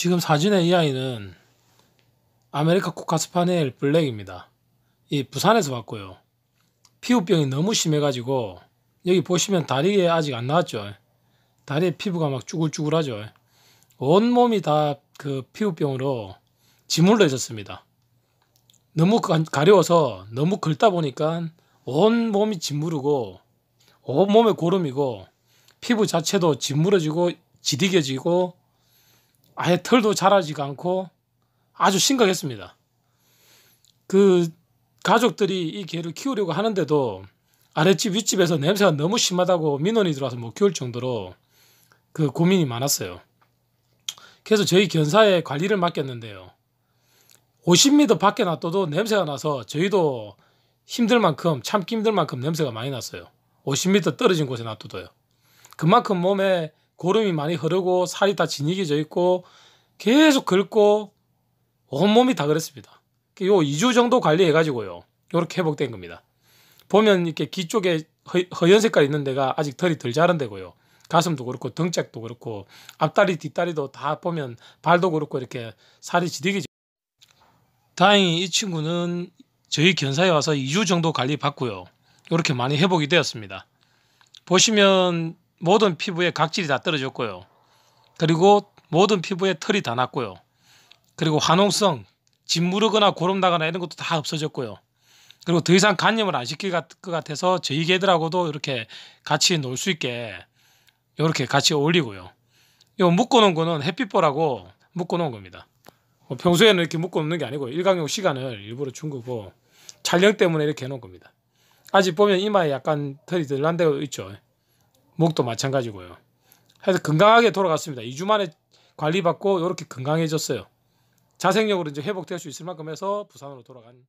지금 사진의 이 아이는 아메리카 코카 스파넬 블랙입니다. 이 부산에서 봤고요. 피부병이 너무 심해가지고 여기 보시면 다리에 아직 안 나왔죠. 다리에 피부가 막 쭈글쭈글하죠. 온몸이 다 그 피부병으로 지물러 있었습니다. 너무 가려워서 너무 긁다 보니까 온몸이 짓무르고 온몸에 고름이고 피부 자체도 짓무러지고 지디겨지고 아예 털도 자라지가 않고 아주 심각했습니다. 그 가족들이 이 개를 키우려고 하는데도 아랫집 윗집에서 냄새가 너무 심하다고 민원이 들어와서 못 키울 정도로 그 고민이 많았어요. 그래서 저희 견사에 관리를 맡겼는데요. 50m 밖에 놔둬도 냄새가 나서 저희도 힘들 만큼 참기 힘들 만큼 냄새가 많이 났어요. 50m 떨어진 곳에 놔둬도요. 그만큼 몸에 고름이 많이 흐르고 살이 다 진이겨져 있고 계속 긁고 온몸이 다 그랬습니다. 그 요 2주 정도 관리해가지고요. 요렇게 회복된 겁니다. 보면 이렇게 귀 쪽에 허, 연 색깔 있는 데가 아직 털이 덜 자란 데고요. 가슴도 그렇고 등짝도 그렇고 앞다리 뒷다리도 다 보면 발도 그렇고 이렇게 살이 지득이죠. 다행히 이 친구는 저희 견사에 와서 2주 정도 관리 받고요. 이렇게 많이 회복이 되었습니다. 보시면 모든 피부에 각질이 다 떨어졌고요. 그리고 모든 피부에 털이 다 났고요. 그리고 화농성, 짓무르거나 고름 나거나 이런 것도 다 없어졌고요. 그리고 더 이상 간염을 안 시킬 것 같아서 저희 개들하고도 이렇게 같이 놀 수 있게 이렇게 같이 어울리고요요 묶어놓은 거는 햇빛보라고 묶어놓은 겁니다. 뭐 평소에는 이렇게 묶어놓는 게 아니고 일광용 시간을 일부러 준 거고 촬영 때문에 이렇게 해놓은 겁니다. 아직 보면 이마에 약간 털이 들난 데가 있죠. 목도 마찬가지고요. 해서 건강하게 돌아갔습니다. 2주 만에 관리받고 이렇게 건강해졌어요. 자생력으로 이제 회복될 수 있을 만큼 해서 부산으로 돌아간